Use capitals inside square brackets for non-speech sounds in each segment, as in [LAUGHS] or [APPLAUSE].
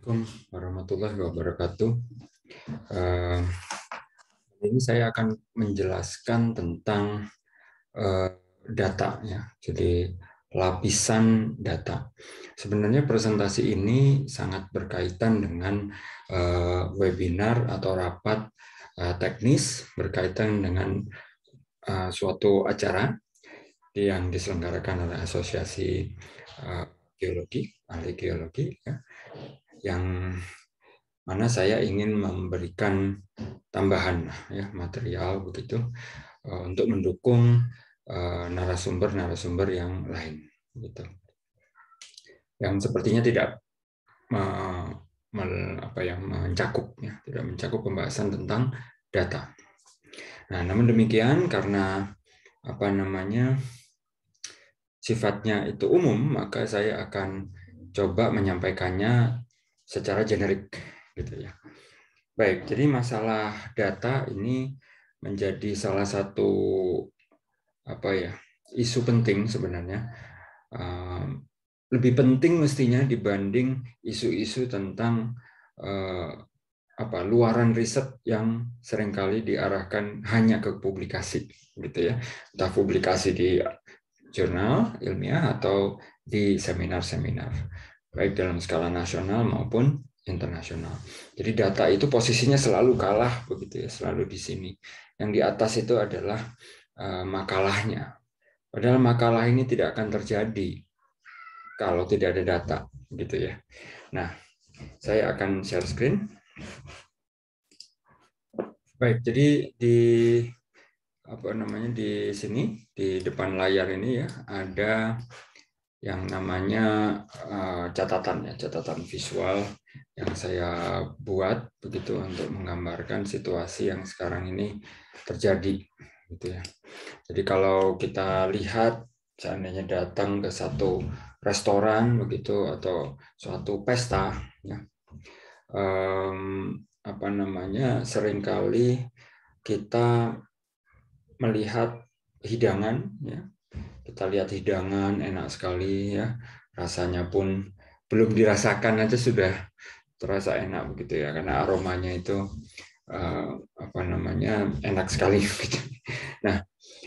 Assalamualaikum warahmatullahi wabarakatuh. Uh, ini saya akan menjelaskan tentang uh, data, ya. Jadi lapisan data. Sebenarnya presentasi ini sangat berkaitan dengan uh, webinar atau rapat uh, teknis berkaitan dengan uh, suatu acara yang diselenggarakan oleh Asosiasi uh, Geologi, ahli geologi. Ya yang mana saya ingin memberikan tambahan ya material begitu eh, untuk mendukung eh, narasumber-narasumber yang lain gitu yang sepertinya tidak apa yang mencakup ya tidak mencakup pembahasan tentang data nah namun demikian karena apa namanya sifatnya itu umum maka saya akan coba menyampaikannya secara generik gitu ya. Baik, jadi masalah data ini menjadi salah satu apa ya isu penting sebenarnya lebih penting mestinya dibanding isu-isu tentang apa luaran riset yang seringkali diarahkan hanya ke publikasi gitu ya entah publikasi di jurnal ilmiah atau di seminar-seminar baik dalam skala nasional maupun internasional. Jadi data itu posisinya selalu kalah begitu ya, selalu di sini. Yang di atas itu adalah eh, makalahnya. Padahal makalah ini tidak akan terjadi kalau tidak ada data gitu ya. Nah, saya akan share screen. Baik, jadi di apa namanya di sini di depan layar ini ya ada yang namanya eh, catatan ya catatan visual yang saya buat begitu untuk menggambarkan situasi yang sekarang ini terjadi gitu ya jadi kalau kita lihat seandainya datang ke satu restoran begitu atau suatu pesta ya um, apa namanya seringkali kita melihat hidangan ya kita lihat hidangan enak sekali ya rasanya pun belum dirasakan aja sudah terasa enak begitu ya karena aromanya itu uh, apa namanya enak sekali [LAUGHS] gitu. Nah,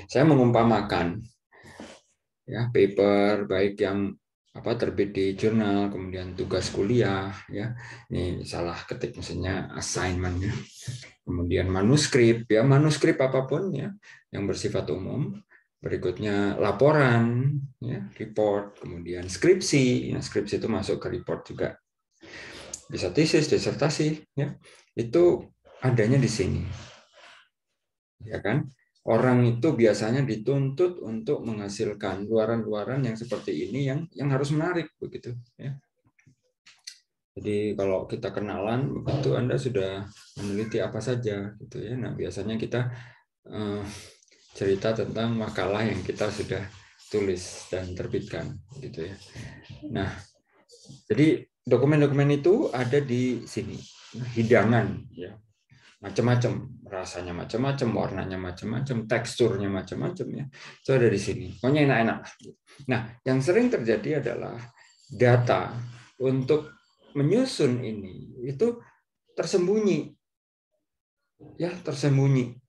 saya mengumpamakan ya paper baik yang apa terbit di jurnal, kemudian tugas kuliah ya. Ini salah ketik misalnya assignment Kemudian manuskrip ya, manuskrip apapun ya yang bersifat umum berikutnya laporan, ya, report, kemudian skripsi, ya, skripsi itu masuk ke report juga, bisa tesis, disertasi, ya, itu adanya di sini, ya kan? Orang itu biasanya dituntut untuk menghasilkan luaran-luaran yang seperti ini yang yang harus menarik begitu, ya. Jadi kalau kita kenalan itu Anda sudah meneliti apa saja gitu ya. Nah, biasanya kita uh, cerita tentang makalah yang kita sudah tulis dan terbitkan gitu ya. Nah, jadi dokumen-dokumen itu ada di sini nah, hidangan ya macam-macam rasanya macam-macam warnanya macam-macam teksturnya macam-macam ya itu ada di sini pokoknya enak-enak gitu. nah yang sering terjadi adalah data untuk menyusun ini itu tersembunyi ya tersembunyi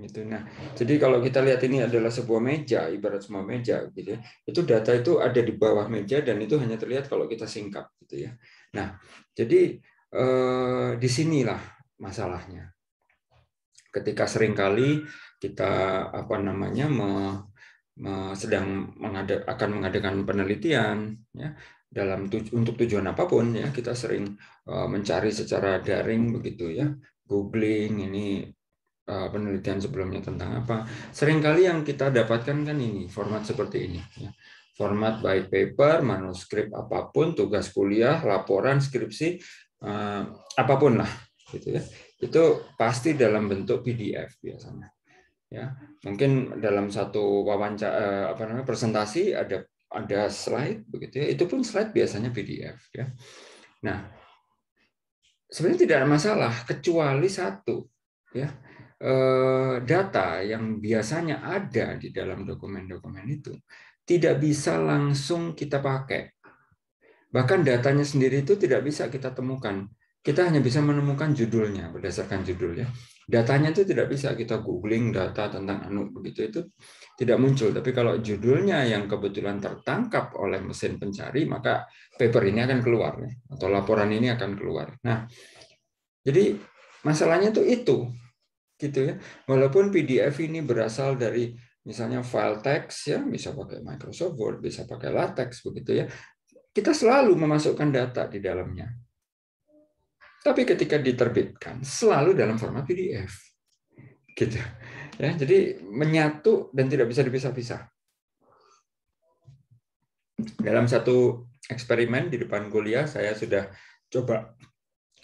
gitu. Nah, jadi kalau kita lihat ini adalah sebuah meja, ibarat semua meja, gitu ya. Itu data itu ada di bawah meja dan itu hanya terlihat kalau kita singkap, gitu ya. Nah, jadi eh, disinilah masalahnya. Ketika seringkali kita apa namanya me, me, sedang mengada, akan mengadakan penelitian, ya, dalam tuj untuk tujuan apapun ya kita sering uh, mencari secara daring begitu ya googling ini Eh, penelitian sebelumnya tentang apa. Seringkali yang kita dapatkan kan ini, format seperti ini. Ya. Format baik paper, manuskrip apapun, tugas kuliah, laporan, skripsi, eh, apapun lah. Gitu ya. Itu pasti dalam bentuk PDF biasanya. Ya, mungkin dalam satu wawancara eh, apa namanya presentasi ada ada slide begitu ya. Itu pun slide biasanya PDF ya. Nah, sebenarnya tidak ada masalah kecuali satu ya Eh, data yang biasanya ada di dalam dokumen-dokumen itu tidak bisa langsung kita pakai. Bahkan datanya sendiri itu tidak bisa kita temukan. Kita hanya bisa menemukan judulnya berdasarkan judulnya. Datanya itu tidak bisa kita googling data tentang anu begitu itu tidak muncul. Tapi kalau judulnya yang kebetulan tertangkap oleh mesin pencari maka paper ini akan keluar ya. atau laporan ini akan keluar. Nah, jadi masalahnya tuh itu gitu ya. Walaupun PDF ini berasal dari misalnya file teks ya, bisa pakai Microsoft Word, bisa pakai LaTeX begitu ya. Kita selalu memasukkan data di dalamnya. Tapi ketika diterbitkan selalu dalam format PDF. Gitu. Ya, jadi menyatu dan tidak bisa dipisah-pisah. Dalam satu eksperimen di depan kuliah saya sudah coba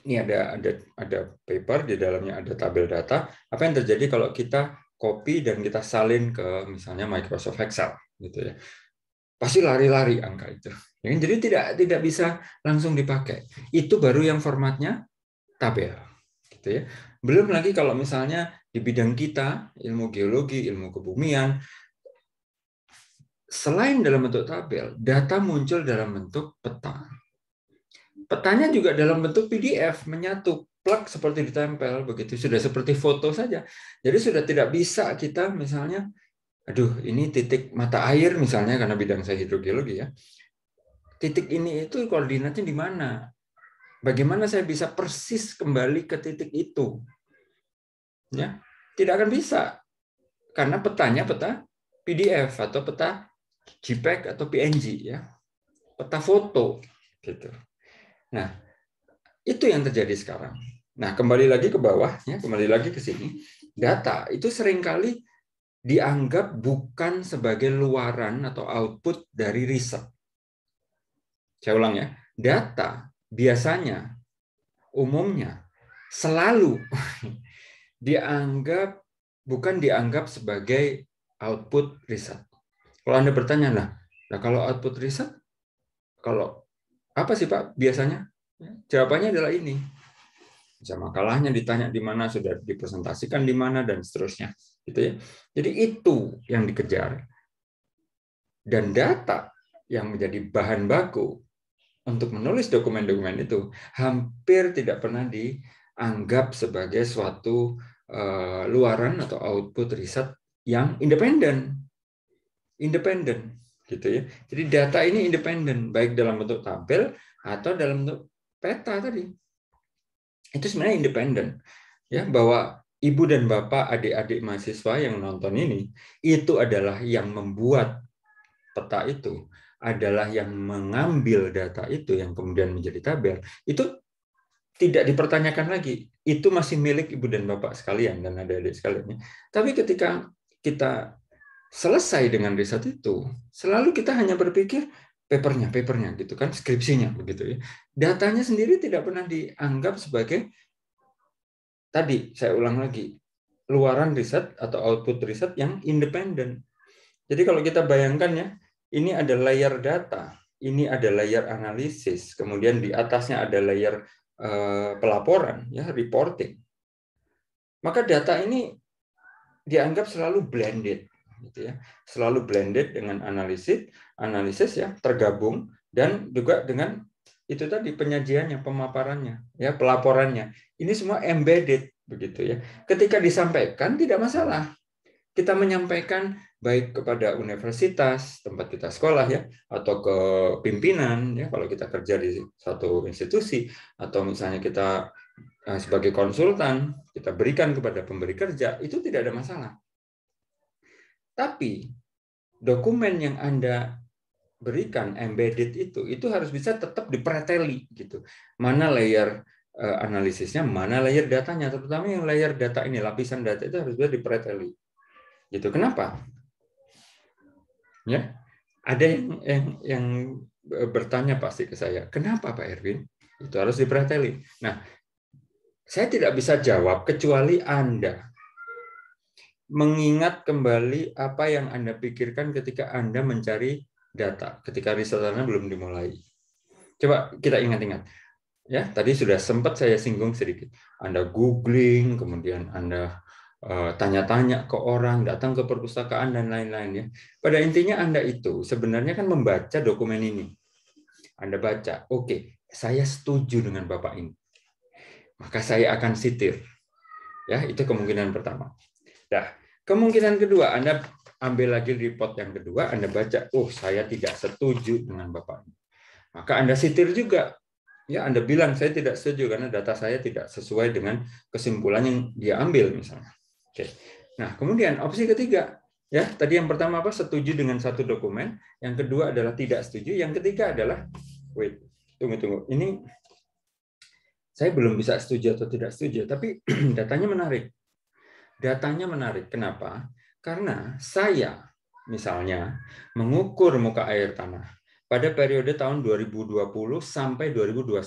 ini ada ada ada paper di dalamnya ada tabel data. Apa yang terjadi kalau kita copy dan kita salin ke misalnya Microsoft Excel gitu ya. Pasti lari-lari angka itu. Ya kan? Jadi tidak tidak bisa langsung dipakai. Itu baru yang formatnya tabel gitu ya. Belum lagi kalau misalnya di bidang kita ilmu geologi, ilmu kebumian selain dalam bentuk tabel, data muncul dalam bentuk peta petanya juga dalam bentuk PDF menyatu plak seperti ditempel begitu sudah seperti foto saja jadi sudah tidak bisa kita misalnya aduh ini titik mata air misalnya karena bidang saya hidrogeologi ya titik ini itu koordinatnya di mana bagaimana saya bisa persis kembali ke titik itu ya tidak akan bisa karena petanya peta PDF atau peta JPEG e atau PNG ya peta foto gitu Nah, itu yang terjadi sekarang. Nah, kembali lagi ke bawah, ya, kembali lagi ke sini. Data itu seringkali dianggap bukan sebagai luaran atau output dari riset. Saya ulang ya, data biasanya, umumnya, selalu [LAUGHS] dianggap bukan dianggap sebagai output riset. Kalau Anda bertanya, lah, nah kalau output riset, kalau apa sih Pak biasanya? Jawabannya adalah ini. Bisa makalahnya ditanya di mana, sudah dipresentasikan di mana dan seterusnya, gitu ya. Jadi itu yang dikejar. Dan data yang menjadi bahan baku untuk menulis dokumen-dokumen itu hampir tidak pernah dianggap sebagai suatu eh, luaran atau output riset yang independen. Independen gitu ya. Jadi data ini independen baik dalam bentuk tabel atau dalam bentuk peta tadi. Itu sebenarnya independen ya bahwa ibu dan bapak adik-adik mahasiswa yang nonton ini itu adalah yang membuat peta itu, adalah yang mengambil data itu yang kemudian menjadi tabel. Itu tidak dipertanyakan lagi. Itu masih milik ibu dan bapak sekalian dan adik-adik sekalian. Ya. Tapi ketika kita selesai dengan riset itu, selalu kita hanya berpikir papernya, papernya gitu kan, skripsinya begitu ya. Datanya sendiri tidak pernah dianggap sebagai tadi saya ulang lagi luaran riset atau output riset yang independen. Jadi kalau kita bayangkan ya, ini ada layer data, ini ada layer analisis, kemudian di atasnya ada layer eh, pelaporan ya, reporting. Maka data ini dianggap selalu blended gitu ya. Selalu blended dengan analisis, analisis ya, tergabung dan juga dengan itu tadi penyajiannya, pemaparannya, ya pelaporannya. Ini semua embedded begitu ya. Ketika disampaikan tidak masalah. Kita menyampaikan baik kepada universitas tempat kita sekolah ya atau ke pimpinan ya kalau kita kerja di satu institusi atau misalnya kita eh, sebagai konsultan kita berikan kepada pemberi kerja itu tidak ada masalah tapi dokumen yang Anda berikan embedded itu itu harus bisa tetap dipreteli gitu. Mana layer eh, analisisnya, mana layer datanya, terutama yang layer data ini, lapisan data itu harus bisa dipreteli. Gitu. Kenapa? Ya. Ada yang yang, yang eh, bertanya pasti ke saya, "Kenapa Pak Erwin?" Itu harus dipreteli. Nah, saya tidak bisa jawab kecuali Anda mengingat kembali apa yang Anda pikirkan ketika Anda mencari data, ketika riset Anda belum dimulai. Coba kita ingat-ingat. Ya, tadi sudah sempat saya singgung sedikit. Anda googling, kemudian Anda eh, tanya-tanya ke orang, datang ke perpustakaan dan lain-lain ya. Pada intinya Anda itu sebenarnya kan membaca dokumen ini. Anda baca, oke, okay, saya setuju dengan Bapak ini. Maka saya akan sitir. Ya, itu kemungkinan pertama. Nah, kemungkinan kedua Anda ambil lagi report yang kedua, Anda baca, "Oh, saya tidak setuju dengan Bapak." Maka Anda sitir juga. Ya, Anda bilang saya tidak setuju karena data saya tidak sesuai dengan kesimpulan yang dia ambil misalnya. Oke. Nah, kemudian opsi ketiga, ya, tadi yang pertama apa? setuju dengan satu dokumen, yang kedua adalah tidak setuju, yang ketiga adalah wait, tunggu tunggu. Ini saya belum bisa setuju atau tidak setuju, tapi [CLEARS THROAT] datanya menarik. Datanya menarik. Kenapa? Karena saya misalnya mengukur muka air tanah pada periode tahun 2020 sampai 2021.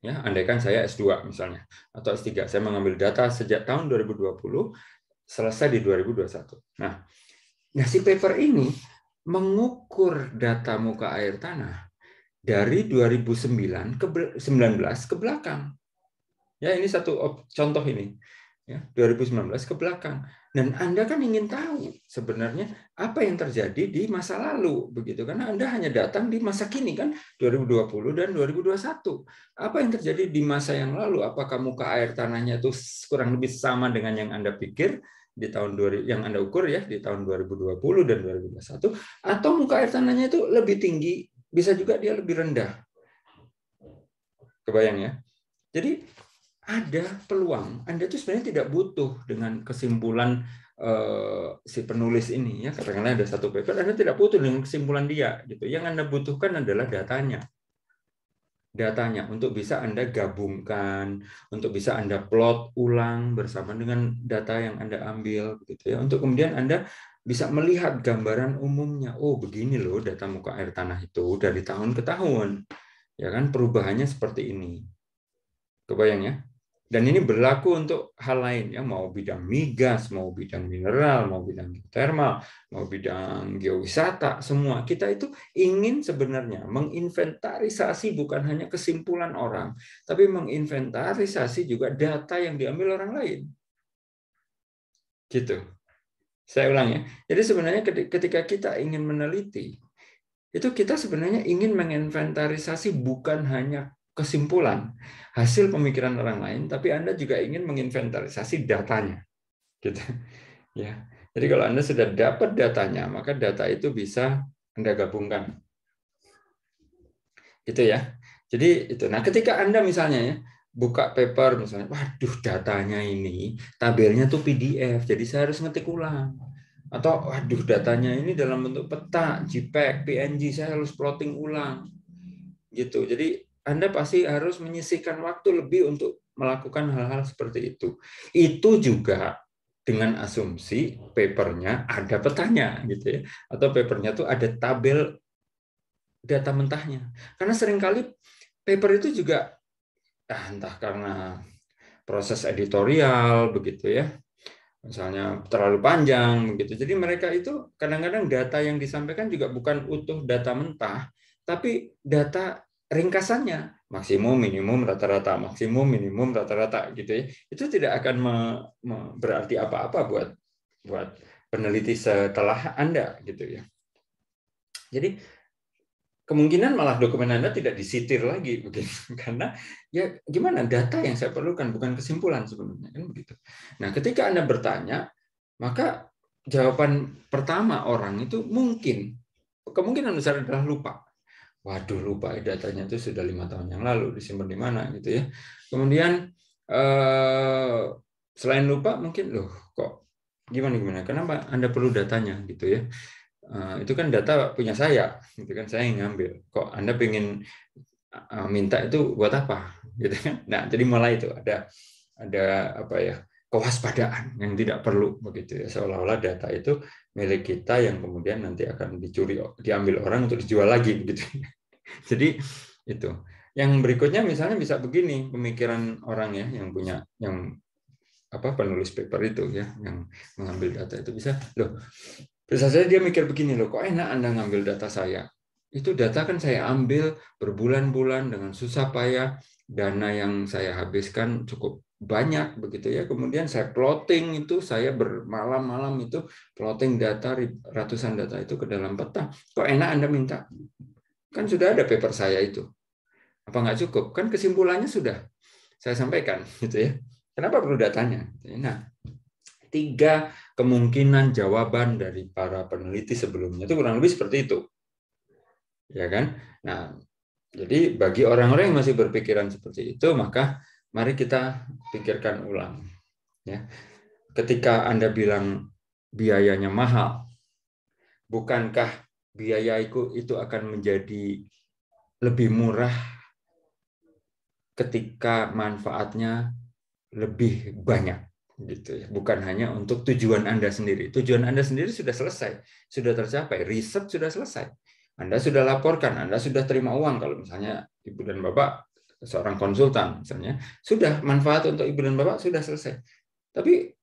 Ya, andaikan saya S2 misalnya atau S3, saya mengambil data sejak tahun 2020 selesai di 2021. Nah, nah si paper ini mengukur data muka air tanah dari 2009 ke 19 ke belakang. Ya, ini satu contoh ini ya, 2019 ke belakang. Dan Anda kan ingin tahu sebenarnya apa yang terjadi di masa lalu, begitu karena Anda hanya datang di masa kini kan 2020 dan 2021. Apa yang terjadi di masa yang lalu? Apakah muka air tanahnya itu kurang lebih sama dengan yang Anda pikir di tahun 2000 yang Anda ukur ya di tahun 2020 dan 2021 atau muka air tanahnya itu lebih tinggi, bisa juga dia lebih rendah. Kebayang ya. Jadi ada peluang Anda itu sebenarnya tidak butuh dengan kesimpulan uh, si penulis ini ya katakanlah ada satu paper Anda tidak butuh dengan kesimpulan dia gitu yang Anda butuhkan adalah datanya datanya untuk bisa Anda gabungkan, untuk bisa Anda plot ulang bersama dengan data yang Anda ambil gitu ya. Untuk kemudian Anda bisa melihat gambaran umumnya. Oh, begini loh data muka air tanah itu dari tahun ke tahun. Ya kan perubahannya seperti ini. Kebayang ya? Dan ini berlaku untuk hal lain ya, mau bidang migas, mau bidang mineral, mau bidang geotermal, mau bidang geowisata, semua. Kita itu ingin sebenarnya menginventarisasi bukan hanya kesimpulan orang, tapi menginventarisasi juga data yang diambil orang lain. Gitu. Saya ulang ya. Jadi sebenarnya ketika kita ingin meneliti, itu kita sebenarnya ingin menginventarisasi bukan hanya kesimpulan hasil pemikiran orang lain, tapi Anda juga ingin menginventarisasi datanya. Gitu. Ya. Jadi kalau Anda sudah dapat datanya, maka data itu bisa Anda gabungkan. Gitu ya. Jadi itu. Nah, ketika Anda misalnya ya, buka paper misalnya, waduh datanya ini tabelnya tuh PDF, jadi saya harus ngetik ulang. Atau waduh datanya ini dalam bentuk peta, JPEG, PNG, e saya harus plotting ulang. Gitu. Jadi anda pasti harus menyisihkan waktu lebih untuk melakukan hal-hal seperti itu. Itu juga dengan asumsi papernya ada petanya gitu ya atau papernya tuh ada tabel data mentahnya. Karena seringkali paper itu juga ah, entah karena proses editorial begitu ya. Misalnya terlalu panjang begitu. Jadi mereka itu kadang-kadang data yang disampaikan juga bukan utuh data mentah, tapi data ringkasannya maksimum minimum rata-rata maksimum minimum rata-rata gitu ya itu tidak akan berarti apa-apa buat buat peneliti setelah anda gitu ya jadi kemungkinan malah dokumen anda tidak disitir lagi [LAUGHS] begitu karena ya gimana data yang saya perlukan bukan kesimpulan sebenarnya kan begitu nah ketika anda bertanya maka jawaban pertama orang itu mungkin kemungkinan besar adalah lupa waduh lupa datanya itu sudah lima tahun yang lalu disimpan di mana gitu ya kemudian eh, selain lupa mungkin loh kok gimana gimana kenapa anda perlu datanya gitu ya eh, itu kan data punya saya itu kan saya yang ngambil kok anda pengen eh, minta itu buat apa gitu kan nah jadi mulai itu ada ada apa ya kewaspadaan yang tidak perlu begitu ya seolah-olah data itu milik kita yang kemudian nanti akan dicuri diambil orang untuk dijual lagi begitu [LAUGHS] Jadi itu. Yang berikutnya misalnya bisa begini pemikiran orang ya yang punya yang apa penulis paper itu ya yang mengambil data itu bisa loh bisa saja dia mikir begini loh kok enak anda ngambil data saya itu data kan saya ambil berbulan-bulan dengan susah payah dana yang saya habiskan cukup banyak begitu ya kemudian saya plotting itu saya bermalam-malam itu plotting data ratusan data itu ke dalam peta kok enak anda minta Kan sudah ada paper saya itu. Apa nggak cukup? Kan kesimpulannya sudah saya sampaikan, [LAUGHS] gitu ya. Kenapa perlu datanya? Nah, tiga kemungkinan jawaban dari para peneliti sebelumnya itu kurang lebih seperti itu, ya kan? Nah, jadi bagi orang-orang yang masih berpikiran seperti itu, maka mari kita pikirkan ulang, ya. Ketika anda bilang biayanya mahal, bukankah biaya itu, itu akan menjadi lebih murah ketika manfaatnya lebih banyak gitu ya bukan hanya untuk tujuan anda sendiri tujuan anda sendiri sudah selesai sudah tercapai riset sudah selesai anda sudah laporkan anda sudah terima uang kalau misalnya ibu dan bapak seorang konsultan misalnya sudah manfaat untuk ibu dan bapak sudah selesai tapi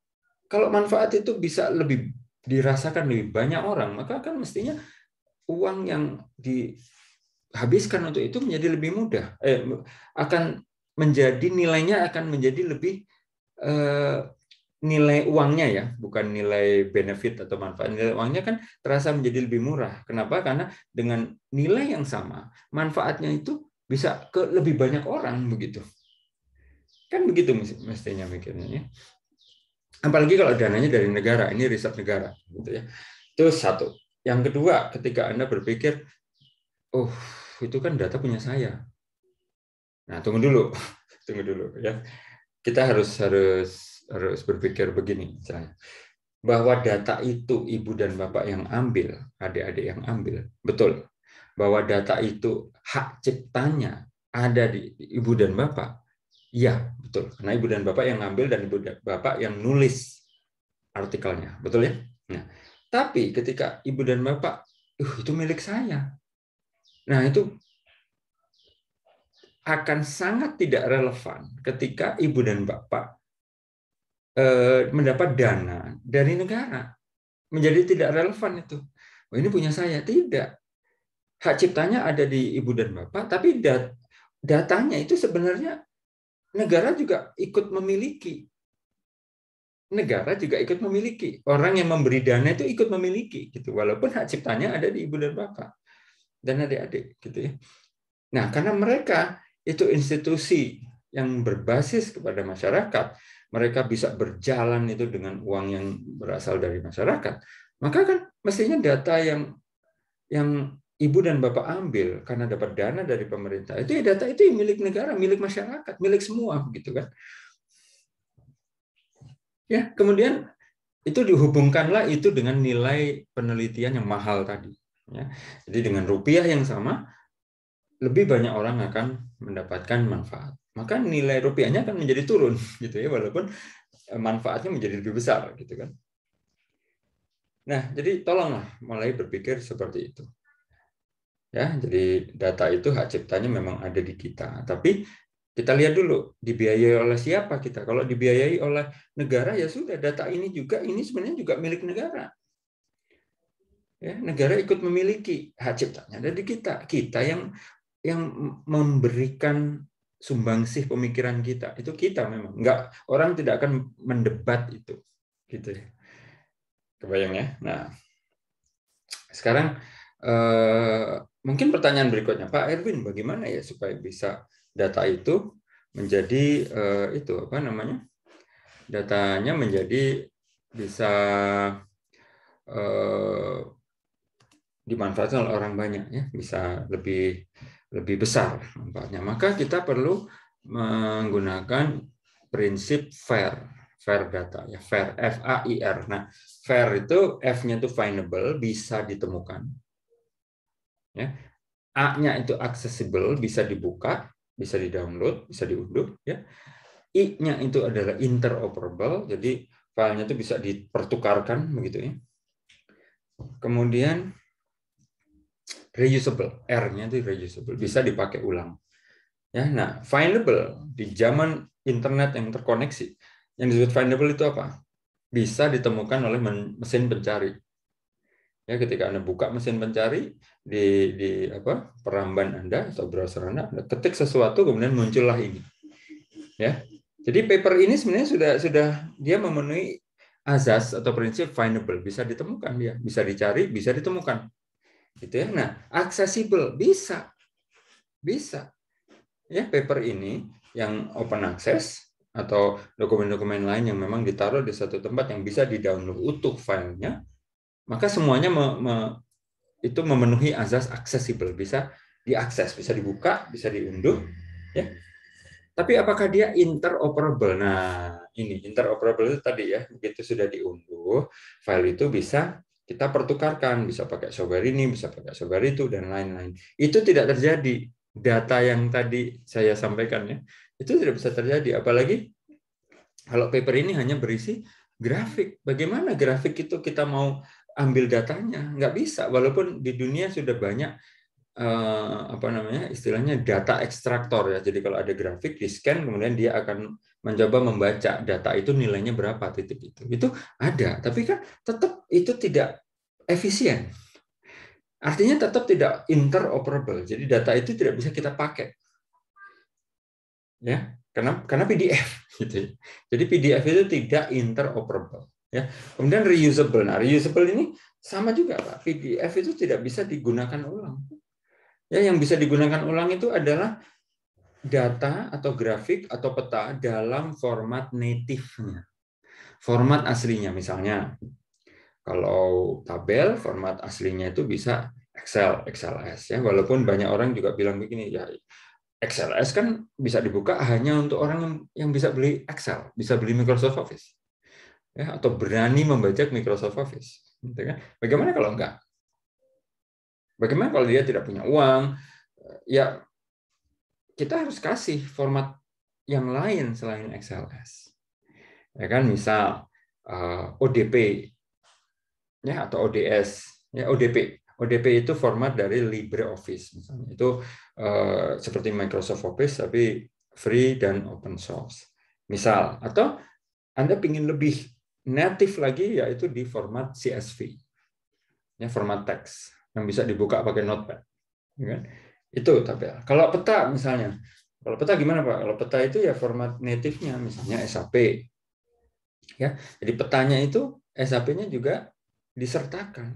kalau manfaat itu bisa lebih dirasakan lebih banyak orang maka kan mestinya uang yang dihabiskan untuk itu menjadi lebih mudah, eh, akan menjadi nilainya akan menjadi lebih eh, nilai uangnya ya, bukan nilai benefit atau manfaat. Nilai uangnya kan terasa menjadi lebih murah. Kenapa? Karena dengan nilai yang sama, manfaatnya itu bisa ke lebih banyak orang begitu. Kan begitu mestinya mikirnya ya. Apalagi kalau dananya dari negara, ini riset negara gitu ya. Itu satu. Yang kedua, ketika Anda berpikir, oh itu kan data punya saya. Nah tunggu dulu, [LAUGHS] tunggu dulu ya. Kita harus harus harus berpikir begini saya bahwa data itu ibu dan bapak yang ambil, adik-adik yang ambil, betul. Bahwa data itu hak ciptanya ada di ibu dan bapak, Ya, betul. Karena ibu dan bapak yang ambil dan ibu dan bapak yang nulis artikelnya, betul ya. Nah, tapi ketika ibu dan bapak, uh, itu milik saya. Nah, itu akan sangat tidak relevan ketika ibu dan bapak eh, mendapat dana dari negara. Menjadi tidak relevan itu. Oh, ini punya saya. Tidak. Hak ciptanya ada di ibu dan bapak, tapi dat datanya itu sebenarnya negara juga ikut memiliki negara juga ikut memiliki. Orang yang memberi dana itu ikut memiliki gitu walaupun hak ciptanya ada di ibu dan bapak dan adik-adik gitu ya. Nah, karena mereka itu institusi yang berbasis kepada masyarakat, mereka bisa berjalan itu dengan uang yang berasal dari masyarakat. Maka kan mestinya data yang yang ibu dan bapak ambil karena dapat dana dari pemerintah itu ya data itu milik negara, milik masyarakat, milik semua gitu kan. Ya, kemudian itu dihubungkanlah itu dengan nilai penelitian yang mahal tadi. Ya. Jadi dengan rupiah yang sama, lebih banyak orang akan mendapatkan manfaat. Maka nilai rupiahnya akan menjadi turun, [LAUGHS] gitu ya, walaupun e, manfaatnya menjadi lebih besar, gitu kan. Nah, jadi tolonglah mulai berpikir seperti itu. Ya, jadi data itu hak ciptanya memang ada di kita, tapi kita lihat dulu dibiayai oleh siapa kita. Kalau dibiayai oleh negara ya sudah data ini juga ini sebenarnya juga milik negara. Ya, negara ikut memiliki hak ciptanya Jadi kita. Kita yang yang memberikan sumbangsih pemikiran kita itu kita memang nggak orang tidak akan mendebat itu gitu ya kebayang ya nah sekarang eh, mungkin pertanyaan berikutnya Pak Erwin bagaimana ya supaya bisa data itu menjadi eh, itu apa namanya datanya menjadi bisa eh, dimanfaatkan oleh orang banyak ya bisa lebih lebih besar manfaatnya maka kita perlu menggunakan prinsip fair fair data ya fair F A I R nah fair itu F-nya itu findable bisa ditemukan ya A-nya itu accessible bisa dibuka bisa di-download, bisa diunduh ya. I-nya itu adalah interoperable, jadi filenya itu bisa dipertukarkan begitu ya. Kemudian reusable, R-nya itu reusable, bisa dipakai ulang. Ya, nah, findable di zaman internet yang terkoneksi, yang disebut findable itu apa? Bisa ditemukan oleh mesin pencari Ya, ketika Anda buka mesin pencari di, di apa peramban Anda atau browser Anda, Anda ketik sesuatu kemudian muncullah ini. Ya. Jadi paper ini sebenarnya sudah sudah dia memenuhi azas atau prinsip findable, bisa ditemukan dia, bisa dicari, bisa ditemukan. Gitu ya. Nah, accessible bisa. Bisa. Ya, paper ini yang open access atau dokumen-dokumen lain yang memang ditaruh di satu tempat yang bisa di download utuh filenya maka semuanya me, me, itu memenuhi azas accessible, bisa diakses, bisa dibuka, bisa diunduh, ya. Tapi apakah dia interoperable? Nah, ini interoperable itu tadi ya, begitu sudah diunduh, file itu bisa kita pertukarkan, bisa pakai software ini, bisa pakai software itu dan lain-lain. Itu tidak terjadi data yang tadi saya sampaikan ya. Itu tidak bisa terjadi apalagi kalau paper ini hanya berisi grafik. Bagaimana grafik itu kita mau ambil datanya nggak bisa walaupun di dunia sudah banyak uh, apa namanya istilahnya data ekstraktor ya jadi kalau ada grafik di scan kemudian dia akan mencoba membaca data itu nilainya berapa titik itu itu ada tapi kan tetap itu tidak efisien artinya tetap tidak interoperable jadi data itu tidak bisa kita pakai ya karena karena PDF [LAUGHS] gitu ya. jadi PDF itu tidak interoperable Ya. Kemudian reusable. Nah, reusable ini sama juga Pak. PDF itu tidak bisa digunakan ulang. Ya, yang bisa digunakan ulang itu adalah data atau grafik atau peta dalam format native-nya. Format aslinya misalnya. Kalau tabel format aslinya itu bisa Excel, XLS ya. Walaupun banyak orang juga bilang begini, ya XLS kan bisa dibuka hanya untuk orang yang, yang bisa beli Excel, bisa beli Microsoft Office ya, atau berani membajak Microsoft Office. Gitu kan. Bagaimana kalau enggak? Bagaimana kalau dia tidak punya uang? Eh, ya kita harus kasih format yang lain selain XLS. Ya kan misal eh, ODP ya atau ODS ya ODP ODP itu format dari LibreOffice misalnya. Itu eh, seperti Microsoft Office tapi free dan open source. Misal atau Anda ingin lebih native lagi yaitu di format CSV, ya format teks yang bisa dibuka pakai notepad. Ya kan? Itu tabel. Kalau peta misalnya, kalau peta gimana Pak? Kalau peta itu ya format native-nya misalnya SAP. Ya, jadi petanya itu SAP-nya juga disertakan.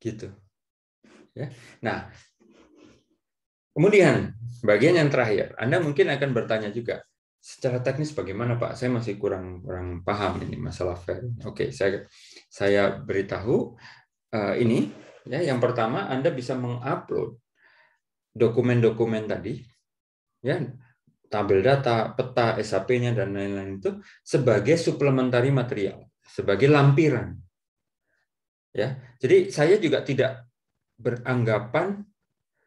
Gitu. Ya. Nah, kemudian bagian yang terakhir, Anda mungkin akan bertanya juga, secara teknis bagaimana Pak? Saya masih kurang kurang paham ini masalah fair. Oke, saya saya beritahu eh, ini ya yang pertama Anda bisa mengupload dokumen-dokumen tadi ya tabel data, peta, SAP-nya dan lain-lain itu sebagai suplementari material, sebagai lampiran. Ya. Jadi saya juga tidak beranggapan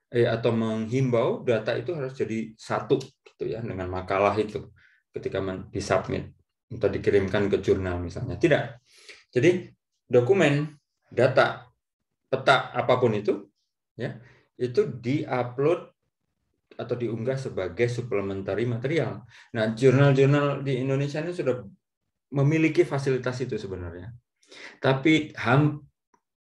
eh, atau menghimbau data itu harus jadi satu gitu ya dengan makalah itu ketika disubmit atau dikirimkan ke jurnal misalnya tidak jadi dokumen data peta apapun itu ya itu diupload atau diunggah sebagai suplementari material. Nah, jurnal-jurnal di Indonesia ini sudah memiliki fasilitas itu sebenarnya. Tapi ham,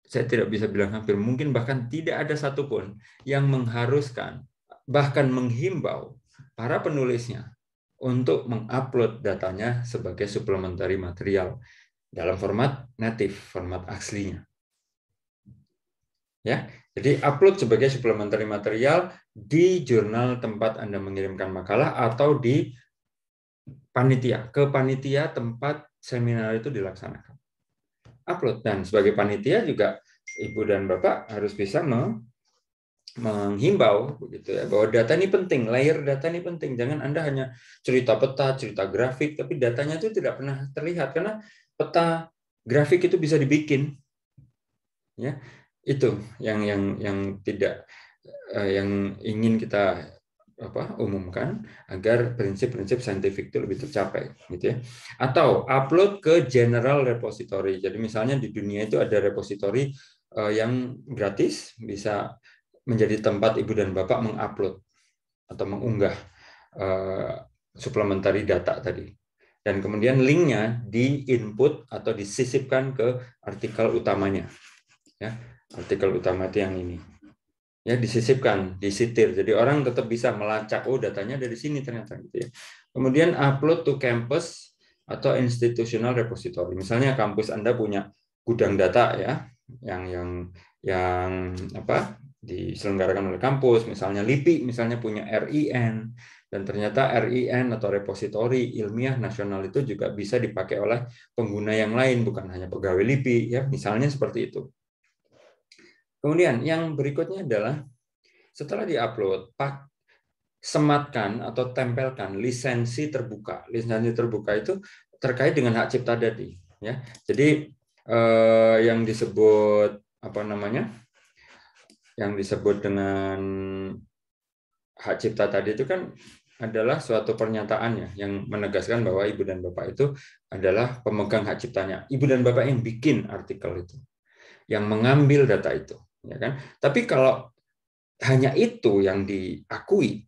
saya tidak bisa bilang hampir mungkin bahkan tidak ada satupun yang mengharuskan bahkan menghimbau para penulisnya untuk mengupload datanya sebagai suplementari material dalam format native, format aslinya. Ya, jadi upload sebagai suplementari material di jurnal tempat Anda mengirimkan makalah atau di panitia, ke panitia tempat seminar itu dilaksanakan. Upload dan sebagai panitia juga Ibu dan Bapak harus bisa me menghimbau begitu ya bahwa data ini penting, layer data ini penting. Jangan Anda hanya cerita peta, cerita grafik, tapi datanya itu tidak pernah terlihat karena peta grafik itu bisa dibikin. Ya, itu yang yang yang tidak eh, yang ingin kita apa umumkan agar prinsip-prinsip saintifik itu lebih tercapai gitu ya. Atau upload ke general repository. Jadi misalnya di dunia itu ada repository eh, yang gratis bisa menjadi tempat ibu dan bapak mengupload atau mengunggah uh, eh, suplementari data tadi. Dan kemudian linknya di input atau disisipkan ke artikel utamanya. Ya, artikel utama itu yang ini. Ya, disisipkan, disitir. Jadi orang tetap bisa melacak, oh datanya dari sini ternyata. Gitu ya. Kemudian upload to campus atau institutional repository. Misalnya kampus Anda punya gudang data ya, yang yang yang apa diselenggarakan oleh kampus, misalnya LIPI, misalnya punya RIN, dan ternyata RIN atau repositori ilmiah nasional itu juga bisa dipakai oleh pengguna yang lain, bukan hanya pegawai LIPI, ya misalnya seperti itu. Kemudian yang berikutnya adalah setelah diupload, pak sematkan atau tempelkan lisensi terbuka. Lisensi terbuka itu terkait dengan hak cipta tadi, ya. Jadi eh, yang disebut apa namanya? yang disebut dengan hak cipta tadi itu kan adalah suatu pernyataan ya yang menegaskan bahwa ibu dan bapak itu adalah pemegang hak ciptanya. Ibu dan bapak yang bikin artikel itu, yang mengambil data itu, ya kan? Tapi kalau hanya itu yang diakui,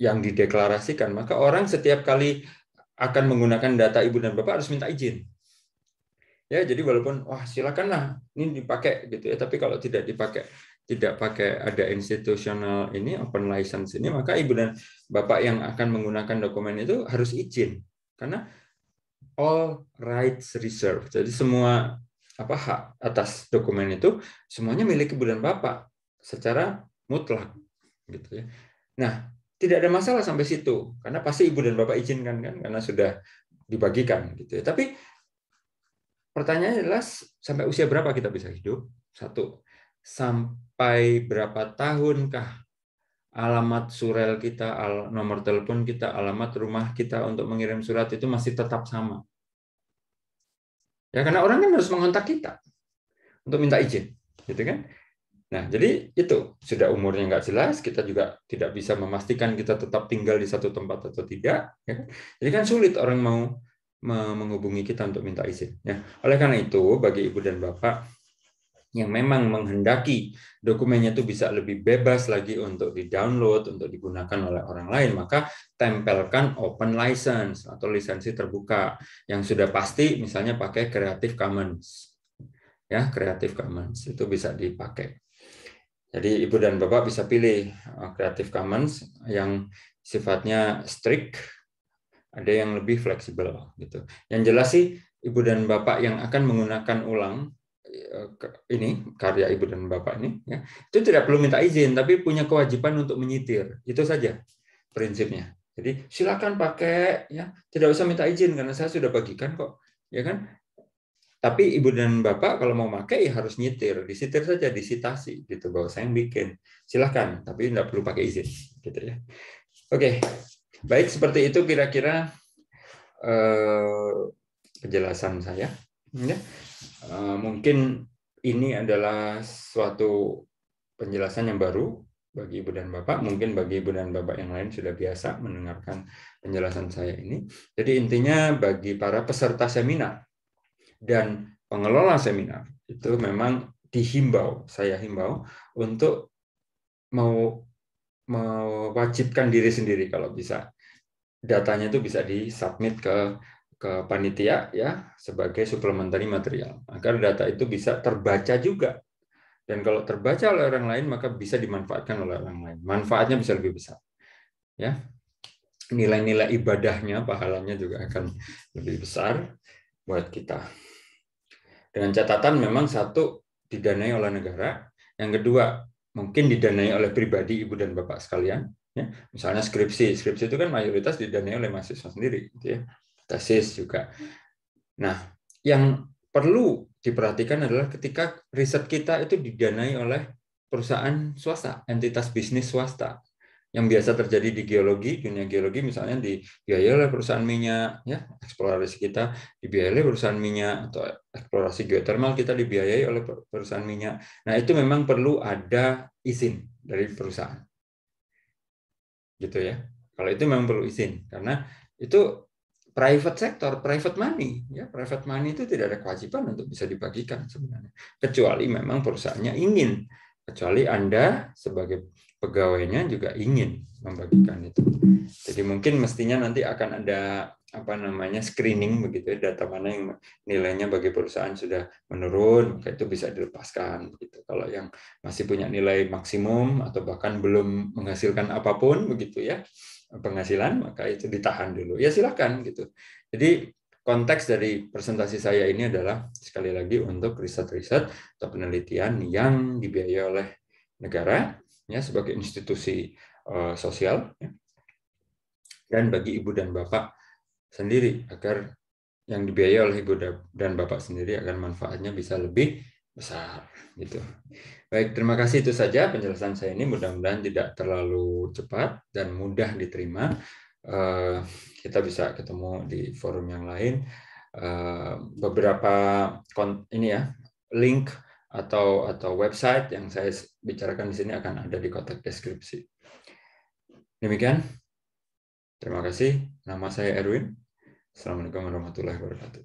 yang dideklarasikan, maka orang setiap kali akan menggunakan data ibu dan bapak harus minta izin. Ya, jadi walaupun wah silakanlah ini dipakai gitu ya, tapi kalau tidak dipakai tidak pakai ada institusional ini open license ini maka ibu dan bapak yang akan menggunakan dokumen itu harus izin karena all rights reserved jadi semua apa hak atas dokumen itu semuanya milik ibu dan bapak secara mutlak gitu ya nah tidak ada masalah sampai situ karena pasti ibu dan bapak izinkan kan karena sudah dibagikan gitu ya tapi pertanyaannya jelas sampai usia berapa kita bisa hidup satu sampai berapa tahunkah alamat surel kita, nomor telepon kita, alamat rumah kita untuk mengirim surat itu masih tetap sama. Ya karena orang kan harus mengontak kita untuk minta izin, gitu kan? Nah, jadi itu sudah umurnya nggak jelas, kita juga tidak bisa memastikan kita tetap tinggal di satu tempat atau tidak. Ya. Kan? Jadi kan sulit orang mau menghubungi kita untuk minta izin. Ya. Oleh karena itu, bagi ibu dan bapak, yang memang menghendaki dokumennya itu bisa lebih bebas lagi untuk di-download, untuk digunakan oleh orang lain, maka tempelkan open license atau lisensi terbuka yang sudah pasti misalnya pakai Creative Commons. Ya, Creative Commons itu bisa dipakai. Jadi Ibu dan Bapak bisa pilih eh, Creative Commons yang sifatnya strict, ada yang lebih fleksibel gitu. Yang jelas sih Ibu dan Bapak yang akan menggunakan ulang Eh, ini karya ibu dan bapak ini ya, itu tidak perlu minta izin tapi punya kewajiban untuk menyitir itu saja prinsipnya jadi silakan pakai ya tidak usah minta izin karena saya sudah bagikan kok ya kan tapi ibu dan bapak kalau mau pakai ya harus nyitir disitir saja disitasi gitu bahwa saya yang bikin Silakan, tapi tidak perlu pakai izin gitu ya oke baik seperti itu kira-kira eh, penjelasan saya Ya. Uh, mungkin ini adalah suatu penjelasan yang baru bagi ibu dan bapak. Mungkin bagi ibu dan bapak yang lain sudah biasa mendengarkan penjelasan saya ini. Jadi intinya bagi para peserta seminar dan pengelola seminar itu memang dihimbau, saya himbau untuk mau mewajibkan diri sendiri kalau bisa. Datanya itu bisa disubmit ke ke panitia ya sebagai suplementari material agar data itu bisa terbaca juga dan kalau terbaca oleh orang lain maka bisa dimanfaatkan oleh orang lain manfaatnya bisa lebih besar ya nilai-nilai ibadahnya pahalanya juga akan lebih besar buat kita dengan catatan memang satu didanai oleh negara yang kedua mungkin didanai oleh pribadi ibu dan bapak sekalian ya misalnya skripsi skripsi itu kan mayoritas didanai oleh mahasiswa sendiri gitu ya tesis juga. Nah, yang perlu diperhatikan adalah ketika riset kita itu didanai oleh perusahaan swasta, entitas bisnis swasta. Yang biasa terjadi di geologi, dunia geologi misalnya di dibiayai oleh perusahaan minyak, ya, eksplorasi kita dibiayai oleh perusahaan minyak atau eksplorasi geotermal kita dibiayai oleh perusahaan minyak. Nah, itu memang perlu ada izin dari perusahaan. Gitu ya. Kalau itu memang perlu izin karena itu private sector, private money, ya private money itu tidak ada kewajiban untuk bisa dibagikan sebenarnya, kecuali memang perusahaannya ingin, kecuali anda sebagai pegawainya juga ingin membagikan itu. Jadi mungkin mestinya nanti akan ada apa namanya screening begitu ya data mana yang nilainya bagi perusahaan sudah menurun maka itu bisa dilepaskan begitu kalau yang masih punya nilai maksimum atau bahkan belum menghasilkan apapun begitu ya penghasilan maka itu ditahan dulu ya silakan gitu jadi konteks dari presentasi saya ini adalah sekali lagi untuk riset-riset atau penelitian yang dibiayai oleh negara ya sebagai institusi uh, sosial ya. dan bagi ibu dan bapak sendiri agar yang dibiayai oleh ibu dan bapak sendiri agar manfaatnya bisa lebih besar gitu. Baik, terima kasih itu saja penjelasan saya ini mudah-mudahan tidak terlalu cepat dan mudah diterima. Eh, kita bisa ketemu di forum yang lain. Eh, beberapa ini ya, link atau atau website yang saya bicarakan di sini akan ada di kotak deskripsi. Demikian Terima kasih. Nama saya Erwin. Assalamualaikum warahmatullahi wabarakatuh.